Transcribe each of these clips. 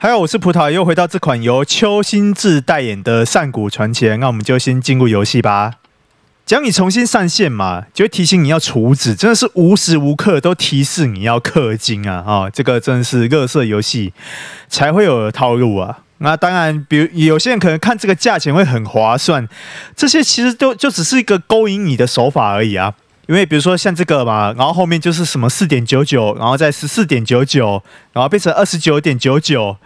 还有，我是葡萄又回到这款由邱心志代言的《上古传奇》。那我们就先进入游戏吧。只要你重新上线嘛，就会提醒你要充值，真的是无时无刻都提示你要氪金啊！哦，这个真的是热色游戏才会有套路啊。那当然，比如有些人可能看这个价钱会很划算，这些其实都就只是一个勾引你的手法而已啊。因为比如说像这个嘛，然后后面就是什么四点九九，然后再十四点九九，然后变成二十九点九九，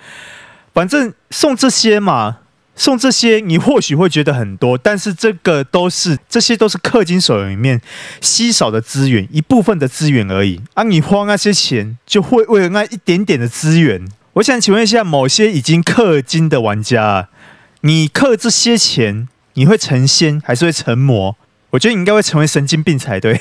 反正送这些嘛，送这些你或许会觉得很多，但是这个都是这些都是氪金手游里面稀少的资源，一部分的资源而已啊！你花那些钱，就会为了那一点点的资源。我想请问一下，某些已经氪金的玩家，你氪这些钱，你会成仙还是会成魔？我觉得你应该会成为神经病才对。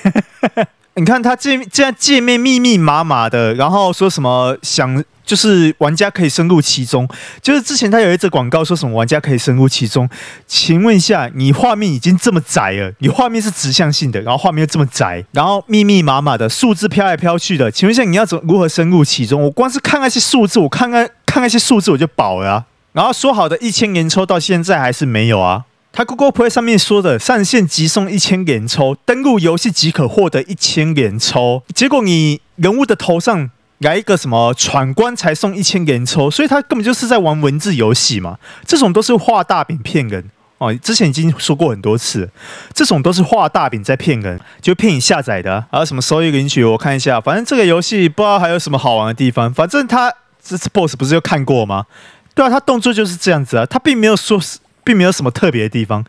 你看他界这样界面密密麻麻的，然后说什么想就是玩家可以深入其中，就是之前他有一则广告说什么玩家可以深入其中。请问一下，你画面已经这么窄了，你画面是指向性的，然后画面又这么窄，然后密密麻麻的数字飘来飘去的。请问一下，你要怎如何深入其中？我光是看那些数字，我看看看那些数字我就饱了。然后说好的一千年抽到现在还是没有啊。他 Google Play 上面说的上线即送一千连抽，登录游戏即可获得一千连抽，结果你人物的头上来一个什么闯关才送一千连抽，所以他根本就是在玩文字游戏嘛。这种都是画大饼骗人哦，之前已经说过很多次，这种都是画大饼在骗人，就骗你下载的还、啊。什么收益领取，我看一下，反正这个游戏不知道还有什么好玩的地方。反正他这次 Boss 不是又看过吗？对啊，他动作就是这样子啊，他并没有说是。并没有什么特别的地方，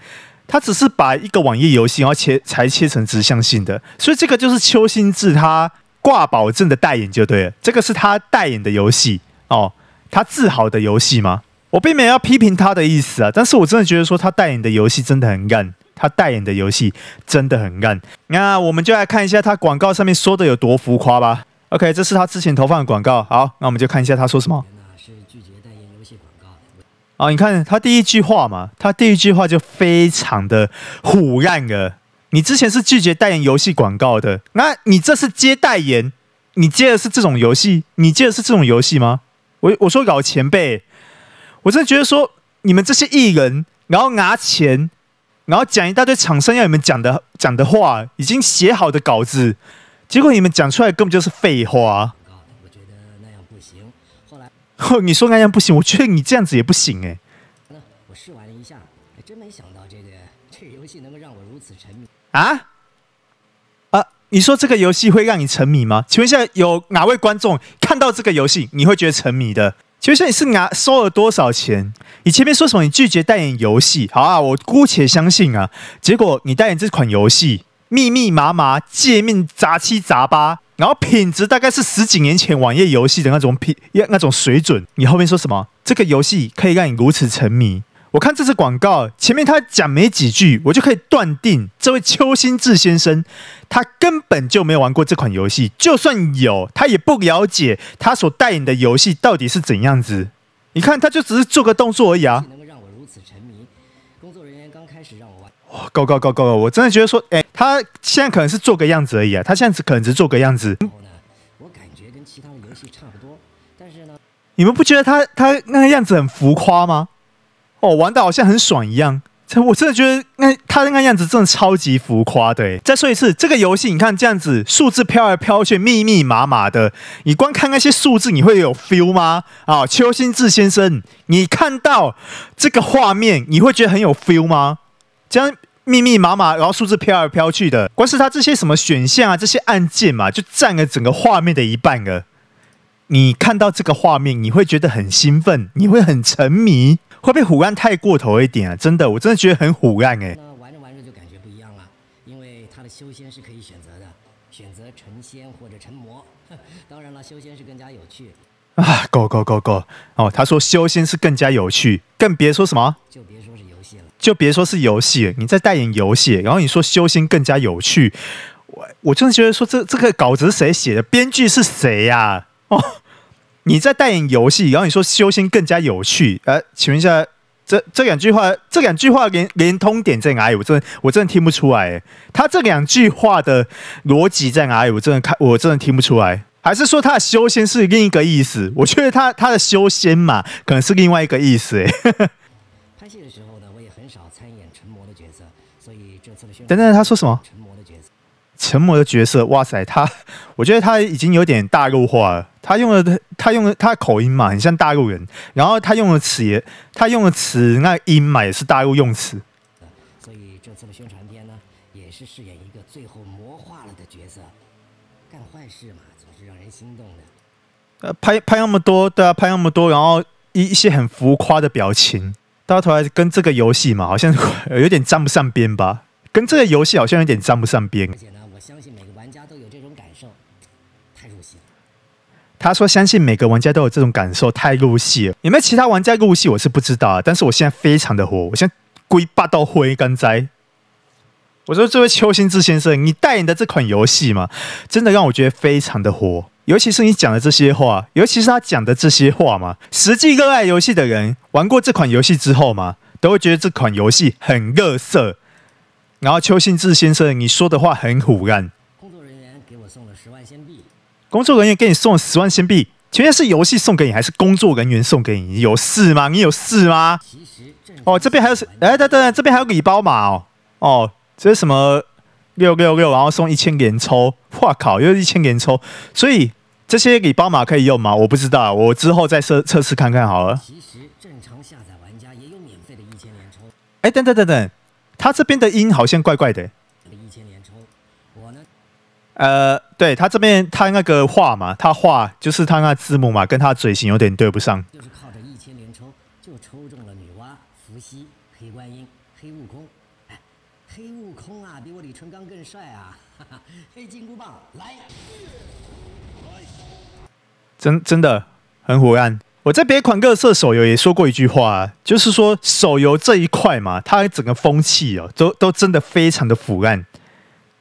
他只是把一个网页游戏，然后切才切成指向性的，所以这个就是邱心志他挂保证的代言就对了，这个是他代言的游戏哦，他自豪的游戏吗？我并没有要批评他的意思啊，但是我真的觉得说他代言的游戏真的很烂，他代言的游戏真的很烂。那我们就来看一下他广告上面说的有多浮夸吧。OK，这是他之前投放的广告，好，那我们就看一下他说什么。啊，你看他第一句话嘛，他第一句话就非常的虎然了。你之前是拒绝代言游戏广告的，那你这次接代言？你接的是这种游戏？你接的是这种游戏吗？我我说老前辈，我真的觉得说你们这些艺人，然后拿钱，然后讲一大堆厂商要你们讲的讲的话，已经写好的稿子，结果你们讲出来根本就是废话。你说那样不行，我觉得你这样子也不行哎。我试玩了一下，还真没想到这个这个游戏能够让我如此沉迷。啊？啊，你说这个游戏会让你沉迷吗？请问一下，有哪位观众看到这个游戏，你会觉得沉迷的？请问一下，你是拿收了多少钱？你前面说什么？你拒绝代言游戏？好啊，我姑且相信啊。结果你代言这款游戏，密密麻麻界面杂七杂八。然后品质大概是十几年前网页游戏的那种品，那种水准。你后面说什么这个游戏可以让你如此沉迷？我看这次广告前面他讲没几句，我就可以断定这位邱心志先生他根本就没有玩过这款游戏，就算有，他也不了解他所代言的游戏到底是怎样子。你看，他就只是做个动作而已啊。够够够够够！我真的觉得说，哎，他现在可能是做个样子而已啊。他现在只可能只做个样子。我感觉跟其他的游戏差不多，但是呢，你们不觉得他他那个样子很浮夸吗？哦，玩的好像很爽一样。这我真的觉得那他那个样子真的超级浮夸的。再说一次，这个游戏你看这样子数字飘来飘去，密密麻麻的，你光看那些数字你会有 feel 吗？啊，邱心志先生，你看到这个画面你会觉得很有 feel 吗？将密密麻麻，然后数字飘来飘去的，光是它这些什么选项啊，这些按键嘛，就占了整个画面的一半了。你看到这个画面，你会觉得很兴奋，你会很沉迷，会被虎案太过头一点啊！真的，我真的觉得很虎案。哎。玩着玩着就感觉不一样了，因为他的修仙是可以选择的，选择成仙或者成魔。当然了，修仙是更加有趣。啊，go go go go！哦，他说修仙是更加有趣，更别说什么。就别说是游戏，你在代言游戏，然后你说修仙更加有趣，我我真的觉得说这这个稿子是谁写的，编剧是谁呀？哦，你在代言游戏，然后你说修仙更加有趣，呃，请问一下，这这两句话这两句话连连通点在哪里？我真的我真的听不出来，他这两句话的逻辑在哪里？我真的看我真的听不出来，还是说他的修仙是另一个意思？我觉得他他的修仙嘛，可能是另外一个意思，哎。等等，他说什么？沉默的角色，哇塞，他，我觉得他已经有点大陆化了。他用的他他用的他口音嘛，很像大陆人。然后他用的词，他用的词那音嘛，也是大陆用词。所以这次的宣传片呢，也是饰演一个最后魔化了的角色，干坏事嘛，总是让人心动的。呃，拍拍那么多，对啊，拍那么多，然后一一些很浮夸的表情。到头来跟这个游戏嘛，好像有点沾不上边吧。跟这个游戏好像有点沾不上边。而且呢，我相信每个玩家都有这种感受，太入戏了。他说：“相信每个玩家都有这种感受，太入戏了。”有没有其他玩家入戏？我是不知道。但是我现在非常的火，我现在归霸到灰干哉。我说：“这位邱心志先生，你代言的这款游戏嘛，真的让我觉得非常的火。”尤其是你讲的这些话，尤其是他讲的这些话嘛，实际热爱游戏的人玩过这款游戏之后嘛，都会觉得这款游戏很恶色。然后邱信志先生，你说的话很虎人。工作人员给我送了十万仙币。工作人员给你送了十万仙币，前面是游戏送给你，还是工作人员送给你？有事吗？你有事吗？其实哦，这边还有是，哎，等等，这边还有礼包嘛？哦，哦，这是什么？六六六，然后送一千连抽，我靠，又一千连抽，所以这些礼包码可以用吗？我不知道，我之后再测测试看看好了。其实正常下载玩家也有免费的一千连抽。哎，等等等等，他这边的音好像怪怪的。一千连抽，我呢？呃，对他这边他那个话嘛，他话就是他那字幕嘛，跟他嘴型有点对不上。李刚更帅啊！黑金箍棒来！真真的很火暗。我在别款各色手游也说过一句话，就是说手游这一块嘛，它整个风气哦，都都真的非常的腐烂。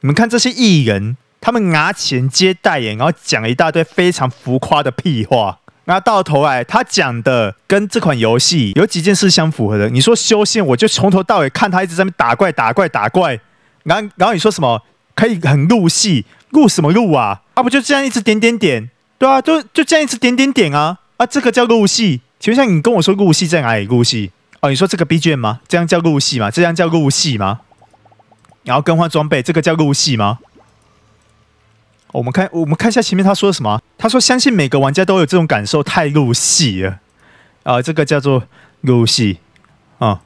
你们看这些艺人，他们拿钱接代言，然后讲一大堆非常浮夸的屁话，那到头来他讲的跟这款游戏有几件事相符合的？你说修仙，我就从头到尾看他一直在那打怪打怪打怪。然后，然后你说什么可以很入戏？入什么入啊？啊，不就这样一直点点点，对啊，就就这样一直点点点啊啊！这个叫入戏？请问一下，你跟我说入戏在哪里？入戏哦，你说这个 B g m 吗？这样叫入戏吗？这样叫入戏吗？然后更换装备，这个叫入戏吗？我们看，我们看一下前面他说什么？他说：“相信每个玩家都有这种感受，太入戏了啊！这个叫做入戏啊，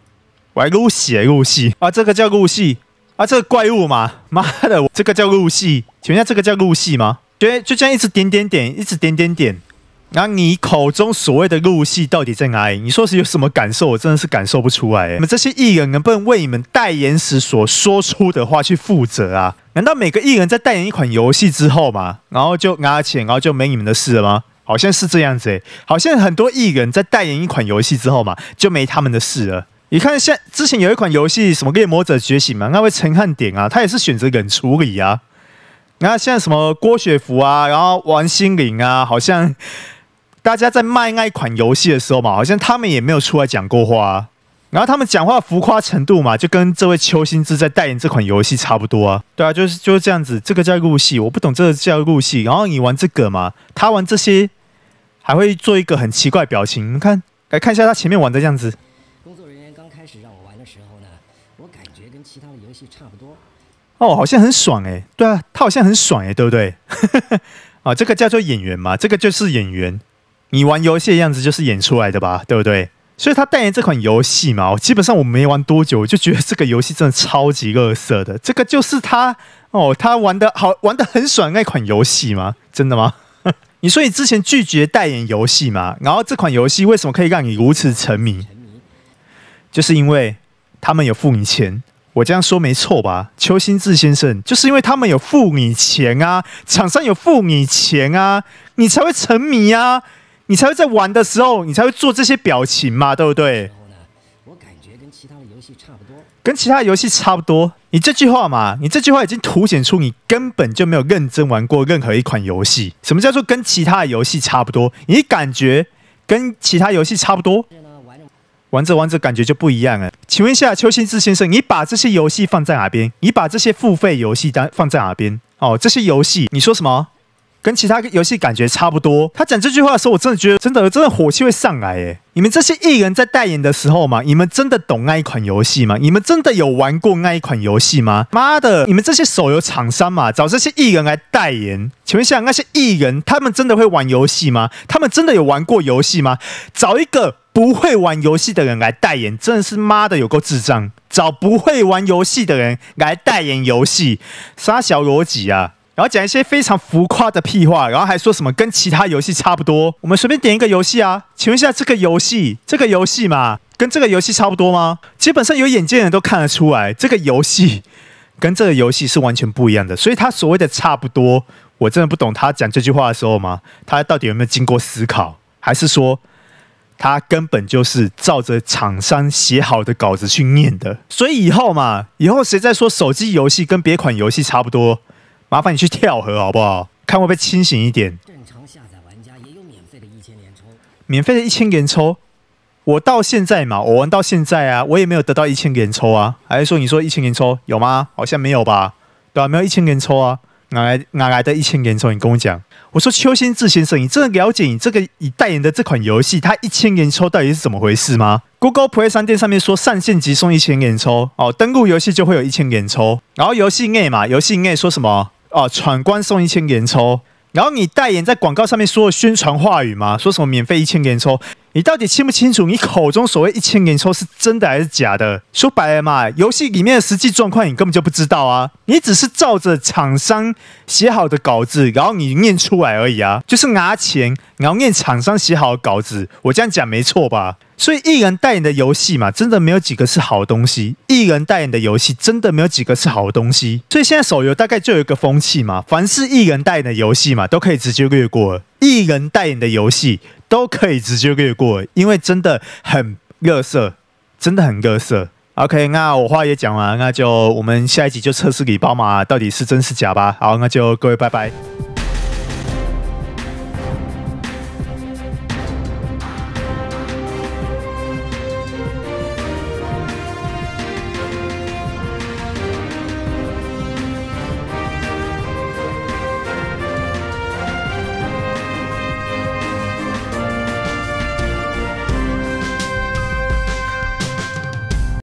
玩入戏，入戏啊，这个叫入戏。”啊，这个怪物嘛，妈的，这个叫入戏，请问下这个叫入戏吗？对，就这样一直点点点，一直点点点。那你口中所谓的入戏到底在哪里？你说是有什么感受，我真的是感受不出来。你们这些艺人能不能为你们代言时所说出的话去负责啊？难道每个艺人在代言一款游戏之后嘛，然后就拿钱，然后就没你们的事了吗？好像是这样子，诶，好像很多艺人在代言一款游戏之后嘛，就没他们的事了。你看，像之前有一款游戏，什么《猎魔者觉醒》嘛，那位陈汉典啊，他也是选择冷处理啊。那像什么郭雪芙啊，然后王心凌啊，好像大家在卖那一款游戏的时候嘛，好像他们也没有出来讲过话。啊。然后他们讲话浮夸程度嘛，就跟这位邱心志在代言这款游戏差不多啊。对啊，就是就是这样子，这个叫入戏，我不懂这个叫入戏。然后你玩这个嘛，他玩这些还会做一个很奇怪表情。你看，来看一下他前面玩的样子。差不多哦，好像很爽哎，对啊，他好像很爽哎，对不对？啊，这个叫做演员嘛，这个就是演员。你玩游戏的样子就是演出来的吧，对不对？所以他代言这款游戏嘛，基本上我没玩多久，我就觉得这个游戏真的超级恶色的。这个就是他哦，他玩的好，玩的很爽那款游戏吗？真的吗？你说你之前拒绝代言游戏嘛？然后这款游戏为什么可以让你如此沉迷？就是因为他们有付你钱。我这样说没错吧，邱心志先生，就是因为他们有付你钱啊，厂商有付你钱啊，你才会沉迷啊，你才会在玩的时候，你才会做这些表情嘛，对不对？我感觉跟其他的游戏差不多，跟其他游戏差不多。你这句话嘛，你这句话已经凸显出你根本就没有认真玩过任何一款游戏。什么叫做跟其他的游戏差不多？你感觉跟其他游戏差不多？玩着玩着感觉就不一样了。请问一下邱信志先生，你把这些游戏放在哪边？你把这些付费游戏单放在哪边？哦，这些游戏你说什么？跟其他游戏感觉差不多。他讲这句话的时候，我真的觉得真的真的火气会上来哎！你们这些艺人，在代言的时候嘛，你们真的懂那一款游戏吗？你们真的有玩过那一款游戏吗？妈的！你们这些手游厂商嘛，找这些艺人来代言。请问一下，那些艺人他们真的会玩游戏吗？他们真的有玩过游戏吗？找一个。不会玩游戏的人来代言，真的是妈的有够智障！找不会玩游戏的人来代言游戏，杀小逻辑啊！然后讲一些非常浮夸的屁话，然后还说什么跟其他游戏差不多？我们随便点一个游戏啊，请问一下这个游戏，这个游戏嘛，跟这个游戏差不多吗？基本上有眼见人都看得出来，这个游戏跟这个游戏是完全不一样的，所以他所谓的差不多，我真的不懂他讲这句话的时候吗？他到底有没有经过思考，还是说？他根本就是照着厂商写好的稿子去念的，所以以后嘛，以后谁再说手机游戏跟别款游戏差不多，麻烦你去跳河好不好？看会不会清醒一点。正常下载玩家也有免费的一千连抽，免费的一千连抽。我到现在嘛，我玩到现在啊，我也没有得到一千连抽啊。还是说你说一千连抽有吗？好像没有吧？对吧？没有一千连抽啊。哪来哪来的一千0元抽？你跟我讲，我说邱先志先生，你真的了解你这个你代言的这款游戏，它一千0元抽到底是怎么回事吗？Google Play 商店上面说上线即送一千0元抽，哦，登录游戏就会有一千元抽，然后游戏内嘛，游戏内说什么？哦，闯关送一千0元抽。然后你代言在广告上面说的宣传话语吗？说什么免费一千元抽，你到底清不清楚？你口中所谓一千元抽是真的还是假的？说白了嘛，游戏里面的实际状况你根本就不知道啊！你只是照着厂商写好的稿子，然后你念出来而已啊！就是拿钱，然后念厂商写好的稿子，我这样讲没错吧？所以艺人代言的游戏嘛，真的没有几个是好东西。艺人代言的游戏真的没有几个是好东西。所以现在手游大概就有一个风气嘛，凡是艺人代言的游戏嘛，都可以直接略过。艺人代言的游戏都可以直接略过，因为真的很各色，真的很各色。OK，那我话也讲完，那就我们下一集就测试礼包嘛，到底是真是假吧。好，那就各位拜拜。